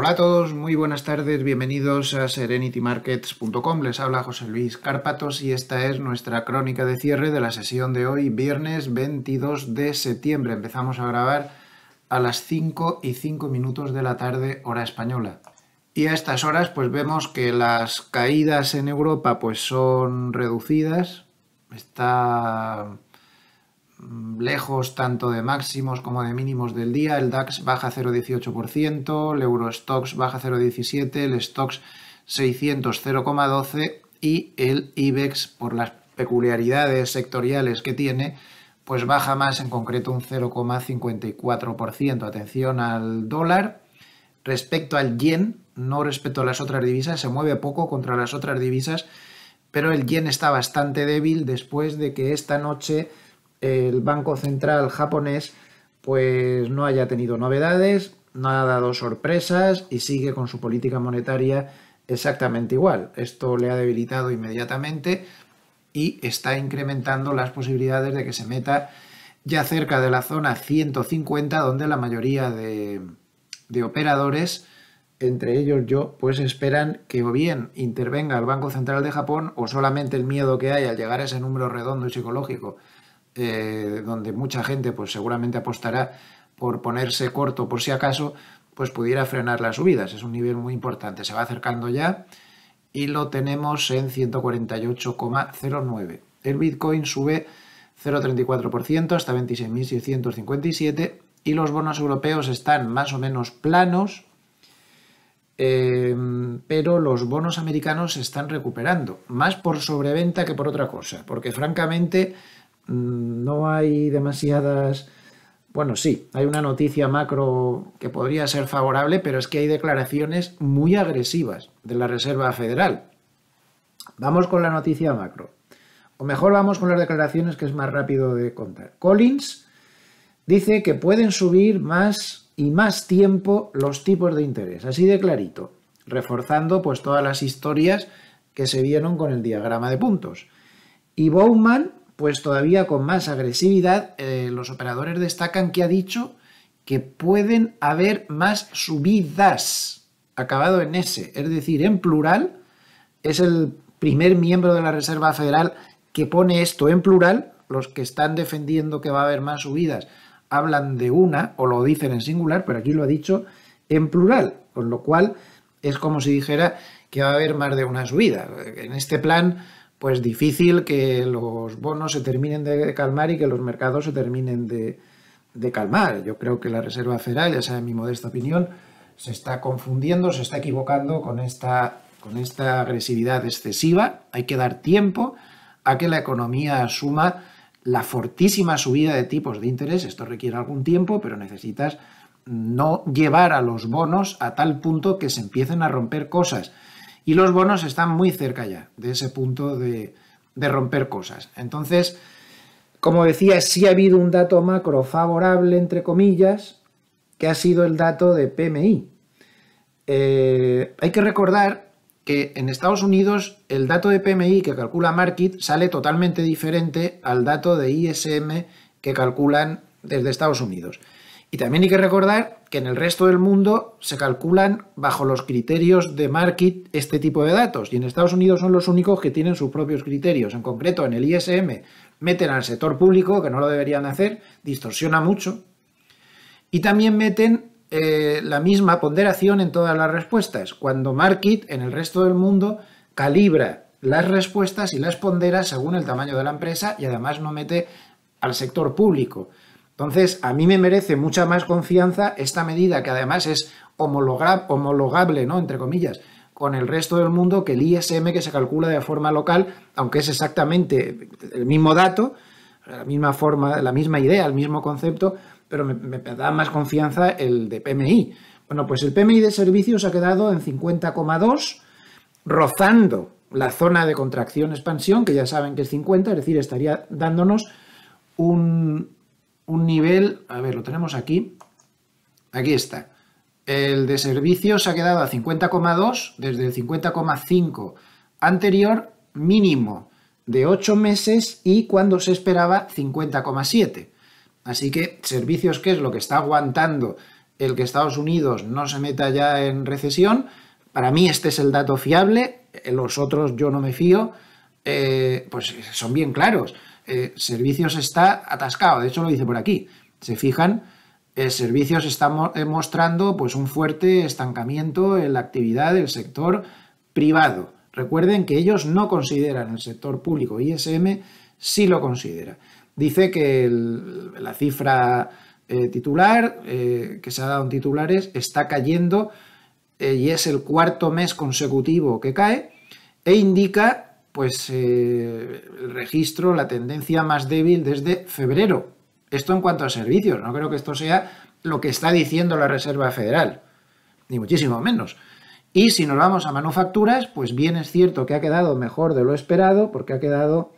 Hola a todos, muy buenas tardes, bienvenidos a serenitymarkets.com. Les habla José Luis Cárpatos y esta es nuestra crónica de cierre de la sesión de hoy, viernes 22 de septiembre. Empezamos a grabar a las 5 y 5 minutos de la tarde, hora española. Y a estas horas pues vemos que las caídas en Europa pues son reducidas. Está Mm, lejos tanto de máximos como de mínimos del día. El DAX baja 0,18%, el Eurostox baja 0,17%, el Stox 600 0,12% y el IBEX, por las peculiaridades sectoriales que tiene, pues baja más, en concreto un 0,54%. Atención al dólar. Respecto al yen, no respecto a las otras divisas, se mueve poco contra las otras divisas, pero el yen está bastante débil después de que esta noche el Banco Central japonés pues no haya tenido novedades, no ha dado sorpresas y sigue con su política monetaria exactamente igual. Esto le ha debilitado inmediatamente y está incrementando las posibilidades de que se meta ya cerca de la zona 150 donde la mayoría de, operadores entre ellos yo, pues esperan que o bien intervenga el Banco Central de Japón o solamente el miedo que hay al llegar a ese número redondo y psicológico eh, donde mucha gente pues seguramente apostará por ponerse corto por si acaso, pues pudiera frenar las subidas. Es un nivel muy importante. Se va acercando ya y lo tenemos en 148,09. El Bitcoin sube 0,34% hasta 26.657 y los bonos europeos están más o menos planos, em, pero los bonos americanos se están recuperando, más por sobreventa que por otra cosa, porque francamente Mm, no hay demasiadas... Bueno, sí, hay una noticia macro que podría ser favorable, pero es que hay declaraciones muy agresivas de la Reserva Federal. Vamos con la noticia macro. O mejor vamos con las declaraciones que es más rápido de contar. Collins dice que pueden subir más y más tiempo los tipos de interés, así de clarito, reforzando pues todas las historias que se vieron con el diagrama de puntos. Y Bowman pues todavía con más agresividad, eh, los operadores destacan que ha dicho que pueden haber más subidas, acabado en S, es decir, en plural, es el primer miembro de la Reserva Federal que pone esto en plural, los que están defendiendo que va a haber más subidas hablan de una o lo dicen en singular, pero aquí lo ha dicho en plural, con lo cual es como si dijera que va a haber más de una subida. En este plan pues difícil que los bonos se terminen de calmar y que los mercados se terminen de, calmar. Yo creo que la Reserva Federal, ya sea en mi modesta opinión, se está confundiendo, se está equivocando con esta, con esta agresividad excesiva. Hay que dar tiempo a que la economía asuma la fortísima subida de tipos de interés. Esto requiere algún tiempo, pero necesitas no llevar a los bonos a tal punto que se empiecen a romper cosas y los bonos están muy cerca ya de ese punto de, romper cosas. Entonces, como decía, sí ha habido un dato macro favorable, entre comillas, que ha sido el dato de PMI. Eh, hay que recordar que en Estados Unidos el dato de PMI que calcula Market sale totalmente diferente al dato de ISM que calculan desde Estados Unidos. Y también hay que recordar que en el resto del mundo se calculan bajo los criterios de Market este tipo de datos y en Estados Unidos son los únicos que tienen sus propios criterios. En concreto, en el ISM meten al sector público, que no lo deberían hacer, distorsiona mucho, y también meten eh, la misma ponderación en todas las respuestas, cuando Market, en el resto del mundo calibra las respuestas y las pondera según el tamaño de la empresa y además no mete al sector público. Entonces, a mí me merece mucha más confianza esta medida, que además es homologable, ¿no? Entre comillas, con el resto del mundo que el ISM que se calcula de forma local, aunque es exactamente el mismo dato, la misma forma, la misma idea, el mismo concepto, pero me, me da más confianza el de PMI. Bueno, pues el PMI de servicios ha quedado en 50,2, rozando la zona de contracción-expansión, que ya saben que es 50, es decir, estaría dándonos un, un nivel, a ver, lo tenemos aquí, aquí está. El de servicios ha quedado a 50,2 desde el 50,5 anterior mínimo de 8 meses y cuando se esperaba 50,7. Así que servicios que es lo que está aguantando el que Estados Unidos no se meta ya en recesión, para mí este es el dato fiable, los otros yo no me fío, eh, pues son bien claros. Eh, servicios está atascado, de hecho lo dice por aquí, se fijan, eh, servicios está eh, mostrando pues, un fuerte estancamiento en la actividad del sector privado. Recuerden que ellos no consideran el sector público, ISM sí lo considera. Dice que la cifra titular, que se ha dado en titulares, está cayendo y es el cuarto mes consecutivo que cae e indica pues eh, el registro, la tendencia más débil desde febrero. Esto en cuanto a servicios, no creo que esto sea lo que está diciendo la Reserva Federal, ni muchísimo menos. Y si nos vamos a manufacturas, pues bien es cierto que ha quedado mejor de lo esperado, porque ha quedado,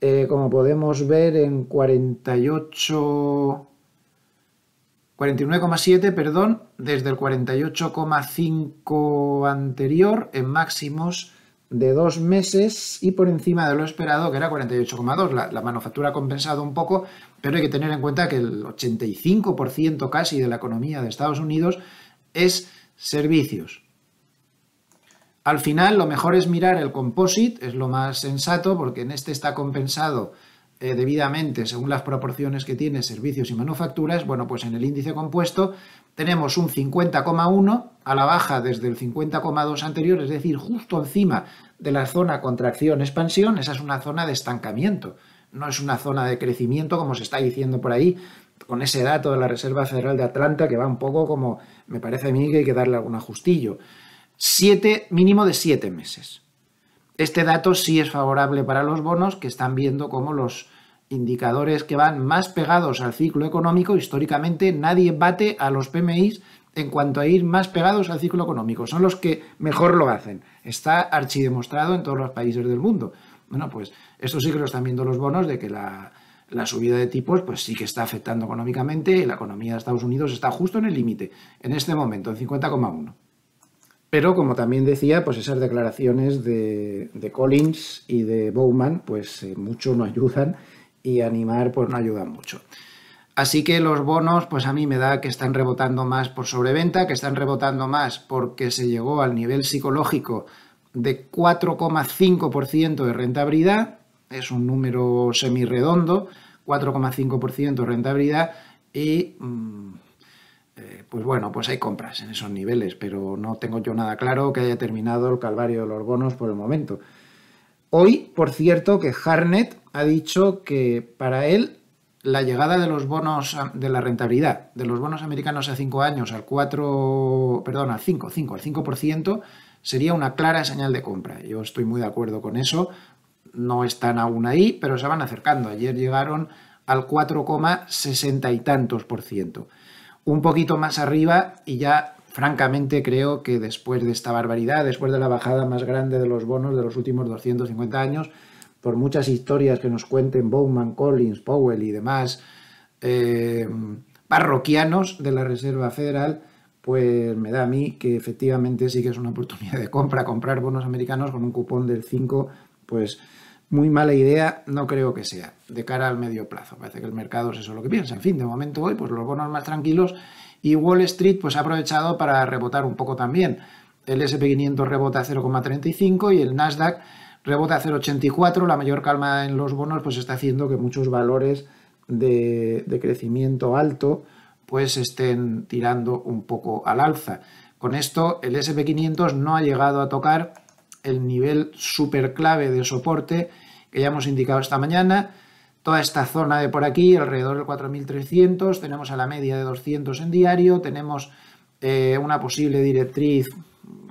eh, como podemos ver, en 48... 49,7, perdón, desde el 48,5 anterior en máximos de dos meses y por encima de lo esperado, que era 48,2. La, manufactura ha compensado un poco, pero hay que tener en cuenta que el 85% casi de la economía de Estados Unidos es servicios. Al final, lo mejor es mirar el composite, es lo más sensato, porque en este está compensado eh, debidamente según las proporciones que tiene servicios y manufacturas. Bueno, pues en el índice compuesto tenemos un 50,1 a la baja desde el 50,2 anterior, es decir, justo encima de la zona contracción-expansión, esa es una zona de estancamiento, no es una zona de crecimiento como se está diciendo por ahí, con ese dato de la Reserva Federal de Atlanta que va un poco como, me parece a mí que hay que darle algún ajustillo. Siete, mínimo de siete meses. Este dato sí es favorable para los bonos que están viendo como los indicadores que van más pegados al ciclo económico, históricamente nadie bate a los PMIs en cuanto a ir más pegados al ciclo económico. Son los que mejor lo hacen. Está archidemostrado en todos los países del mundo. Bueno, pues estos sí que lo están viendo los bonos de que la, subida de tipos pues sí que está afectando económicamente. La economía de Estados Unidos está justo en el límite, en este momento, en 50,1. Pero como también decía, pues esas declaraciones de, Collins y de Bowman pues eh, mucho no ayudan y animar pues no ayudan mucho. Así que los bonos, pues a mí me da que están rebotando más por sobreventa, que están rebotando más porque se llegó al nivel psicológico de 4,5% de rentabilidad, es un número semirredondo, 4,5% de rentabilidad y mm, eh, pues bueno, pues hay compras en esos niveles, pero no tengo yo nada claro que haya terminado el calvario de los bonos por el momento. Hoy, por cierto, que Harnett ha dicho que para él la llegada de los bonos ah, de la rentabilidad de los bonos americanos a 5 años al 4, perdón, al 5, al 5% sería una clara señal de compra. Yo estoy muy de acuerdo con eso. No están aún ahí, pero se van acercando. Ayer llegaron al 4,60 y tantos por ciento. Un poquito más arriba y ya francamente creo que después de esta barbaridad, después de la bajada más grande de los bonos de los últimos 250 años, por muchas historias que nos cuenten Bowman, Collins, Powell y demás eh, parroquianos de la Reserva Federal, pues me da a mí que efectivamente sí que es una oportunidad de compra, comprar bonos americanos con un cupón del 5, pues muy mala idea no creo que sea de cara al medio plazo. Parece que el mercado es eso lo que piensa. En fin, de momento hoy pues los bonos más tranquilos y Wall Street pues ha aprovechado para rebotar un poco también. El S&P 500 rebota 0,35 y el Nasdaq rebote a 0,84, la mayor calma en los bonos pues está haciendo que muchos valores de, crecimiento alto pues estén tirando un poco al alza. Con esto el SP500 no ha llegado a tocar el nivel super clave de soporte que ya hemos indicado esta mañana. Toda esta zona de por aquí, alrededor del 4.300, tenemos a la media de 200 en diario, tenemos eh, una posible directriz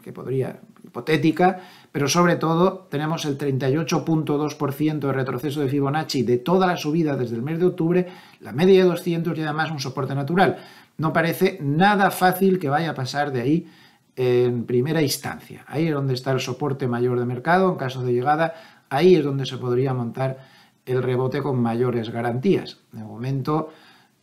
que podría hipotética, pero sobre todo tenemos el 38.2% de retroceso de Fibonacci de toda la subida desde el mes de octubre, la media de 200 y además un soporte natural. No parece nada fácil que vaya a pasar de ahí en primera instancia. Ahí es donde está el soporte mayor de mercado en caso de llegada, ahí es donde se podría montar el rebote con mayores garantías. De momento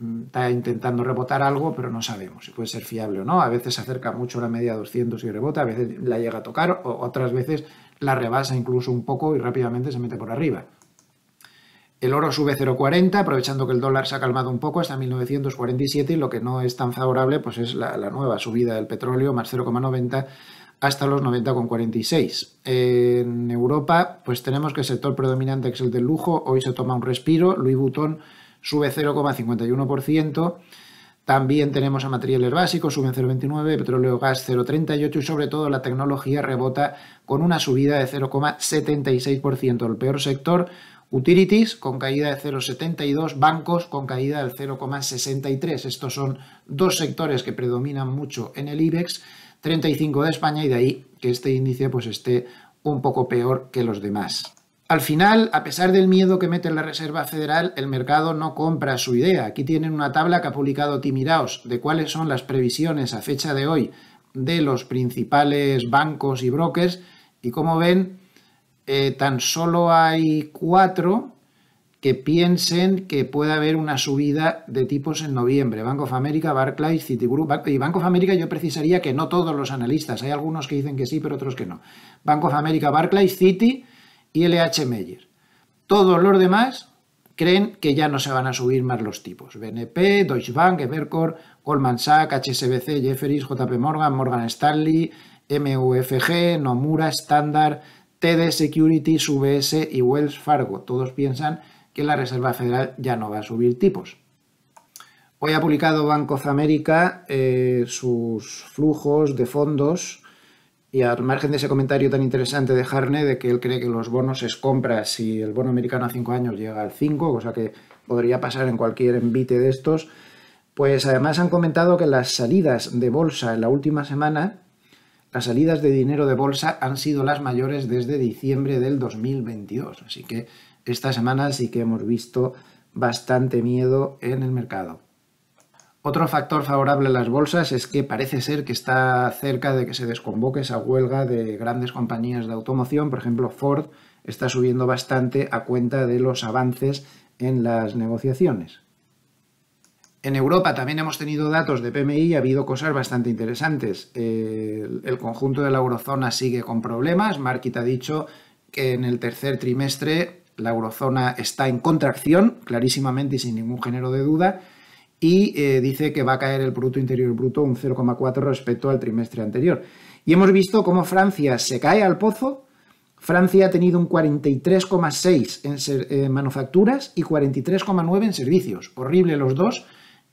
Mm, está intentando rebotar algo, pero no sabemos si puede ser fiable o no. A veces se acerca mucho a la media 200 y rebota, a veces la llega a tocar, o otras veces la rebasa incluso un poco y rápidamente se mete por arriba. El oro sube 0,40, aprovechando que el dólar se ha calmado un poco hasta 1947 y lo que no es tan favorable pues es la, nueva subida del petróleo, más 0,90 hasta los 90,46. En Europa pues tenemos que el sector predominante es el del lujo, hoy se toma un respiro, Louis Vuitton sube 0,51%. También tenemos a materiales básicos, suben 0,29, petróleo gas 0,38 y sobre todo la tecnología rebota con una subida de 0,76%. El peor sector, utilities con caída de 0,72, bancos con caída del 0,63. Estos son dos sectores que predominan mucho en el IBEX 35 de España y de ahí que este índice pues esté un poco peor que los demás. Al final, a pesar del miedo que mete la Reserva Federal, el mercado no compra su idea. Aquí tienen una tabla que ha publicado Timiraos de cuáles son las previsiones a fecha de hoy de los principales bancos y brokers. Y como ven, eh, tan solo hay cuatro que piensen que puede haber una subida de tipos en noviembre. Bank of America, Barclays, Citigroup. Y Bank of America yo precisaría que no todos los analistas. Hay algunos que dicen que sí, pero otros que no. Bank of America, Barclays, Citi y LH Meyer. Todos los demás creen que ya no se van a subir más los tipos. BNP, Deutsche Bank, Evercore, Goldman Sachs, HSBC, Jefferies, JP Morgan, Morgan Stanley, MUFG, Nomura, Standard, TD Securities, UBS y Wells Fargo. Todos piensan que la Reserva Federal ya no va a subir tipos. Hoy ha publicado Banco of America eh, sus flujos de fondos y al margen de ese comentario tan interesante de Harne, de que él cree que los bonos es compra si el bono americano a 5 años llega al 5, cosa que podría pasar en cualquier envite de estos, pues además han comentado que las salidas de bolsa en la última semana, las salidas de dinero de bolsa han sido las mayores desde diciembre del 2022. Así que esta semana sí que hemos visto bastante miedo en el mercado. Otro factor favorable a las bolsas es que parece ser que está cerca de que se desconvoque esa huelga de grandes compañías de automoción. Por ejemplo, Ford está subiendo bastante a cuenta de los avances en las negociaciones. En Europa también hemos tenido datos de PMI y ha habido cosas bastante interesantes. el conjunto de la eurozona sigue con problemas. market ha dicho que en el tercer trimestre la eurozona está en contracción, clarísimamente y sin ningún género de duda, y eh, dice que va a caer el Producto Interior Bruto un 0,4 respecto al trimestre anterior. Y hemos visto cómo Francia se cae al pozo. Francia ha tenido un 43,6 en eh, manufacturas y 43,9 en servicios. Horrible los dos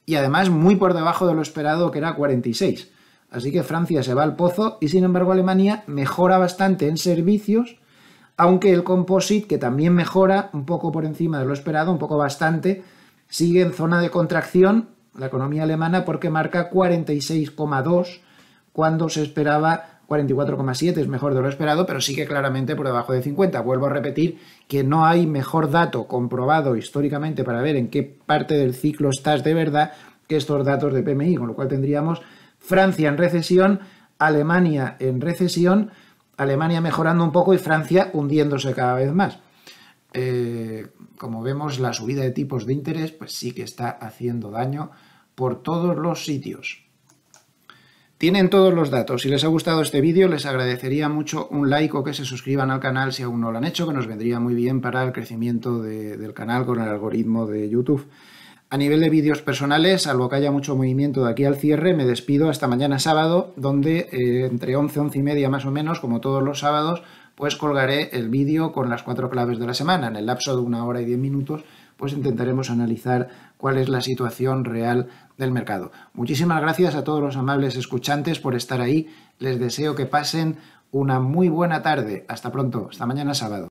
y además muy por debajo de lo esperado que era 46. Así que Francia se va al pozo y sin embargo Alemania mejora bastante en servicios, aunque el composite, que también mejora un poco por encima de lo esperado, un poco bastante, sigue en zona de contracción la economía alemana porque marca 46,2 cuando se esperaba 44,7, es mejor de lo esperado, pero sigue claramente por debajo de 50. Vuelvo a repetir que no hay mejor dato comprobado históricamente para ver en qué parte del ciclo estás de verdad que estos datos de PMI, con lo cual tendríamos Francia en recesión, Alemania en recesión, Alemania mejorando un poco y Francia hundiéndose cada vez más. Eh, como vemos, la subida de tipos de interés pues sí que está haciendo daño por todos los sitios. Tienen todos los datos. Si les ha gustado este vídeo, les agradecería mucho un like o que se suscriban al canal si aún no lo han hecho, que nos vendría muy bien para el crecimiento del canal con el algoritmo de YouTube. A nivel de vídeos personales, salvo que haya mucho movimiento de aquí al cierre, me despido hasta mañana sábado, donde eh, entre 11, 11 y media más o menos, como todos los sábados, pues colgaré el vídeo con las cuatro claves de la semana. En el lapso de una hora y diez minutos, pues intentaremos analizar cuál es la situación real del mercado. Muchísimas gracias a todos los amables escuchantes por estar ahí. Les deseo que pasen una muy buena tarde. Hasta pronto, hasta mañana sábado.